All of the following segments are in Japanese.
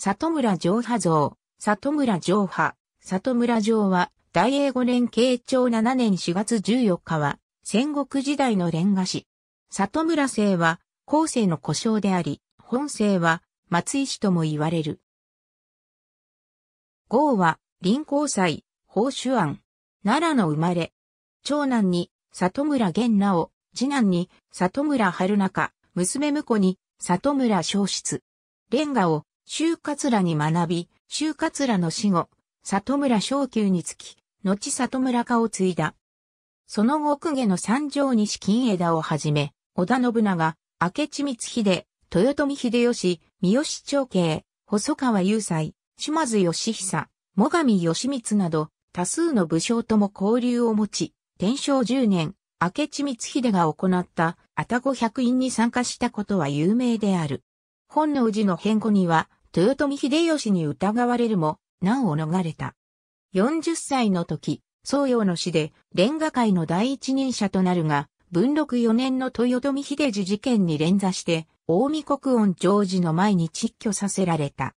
里村上派像、里村上派、里村上は、大英五年慶長七年四月十四日は、戦国時代のレンガ師。里村姓は、後世の故障であり、本姓は、松井氏とも言われる。豪は、臨江祭、宝主庵、奈良の生まれ。長男に、里村玄直、次男に、里村春中、娘婿に、里村小室。レンガを、周活らに学び、周活らの死後、里村昇級につき、後里村家を継いだ。その後奥家の三条西金枝をはじめ、織田信長、明智光秀、豊臣秀吉、三好長慶、細川雄斎、島津義久、最上義光など、多数の武将とも交流を持ち、天正10年、明智光秀が行ったあたご百院に参加したことは有名である。本能寺の変後には、豊臣秀吉に疑われるも、難を逃れた。40歳の時、宗陽の死で、レンガ界の第一人者となるが、文禄4年の豊臣秀治事件に連座して、大見国音常時の前に窒居させられた。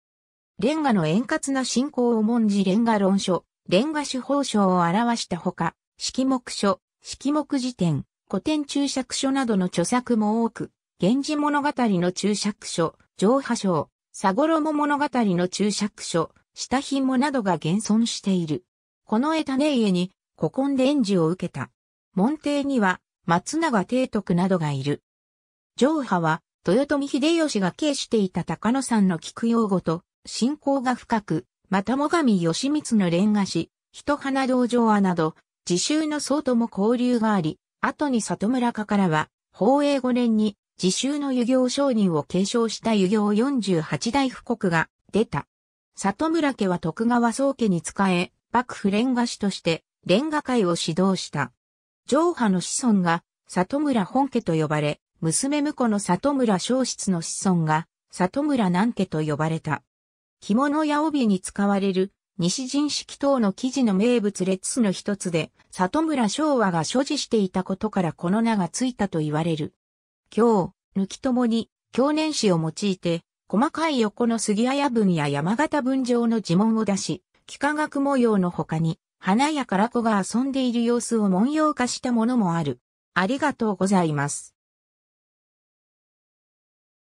レンガの円滑な進行を重んじレンガ論書、レンガ手法書を表したほか、式目書、式目辞典、古典注釈書などの著作も多く、源氏物語の注釈書、上波書、サゴロモ物語の注釈書、下品もなどが現存している。この絵種家に古今で演じを受けた。門弟には松永帝徳などがいる。上派は豊臣秀吉が営していた高野山の菊用語と信仰が深く、また最上義光の連歌し、人花道場穴など、自習の僧とも交流があり、後に里村家からは、宝永五年に自習の遊行商人を継承した遊行48代布告が出た。里村家は徳川宗家に仕え、幕府連賀師として連賀会を指導した。上派の子孫が里村本家と呼ばれ、娘婿の里村小室の子孫が里村南家と呼ばれた。着物や帯に使われる西陣式等の生地の名物列の一つで、里村昭和が所持していたことからこの名がついたと言われる。京、抜きともに、京年史を用いて、細かい横の杉谷文や山形文上の呪文を出し、幾何学模様の他に、花やから子が遊んでいる様子を文様化したものもある。ありがとうございます。